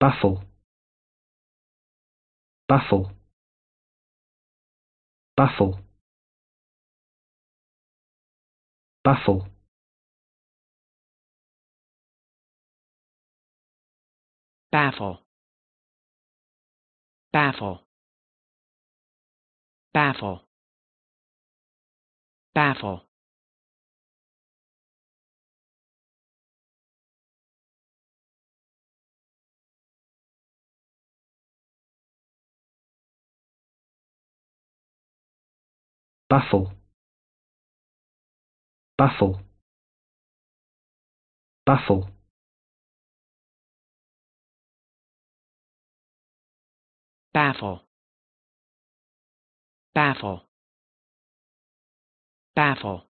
baffle baffle baffle baffle baffle baffle baffle baffle baffle baffle baffle baffle baffle baffle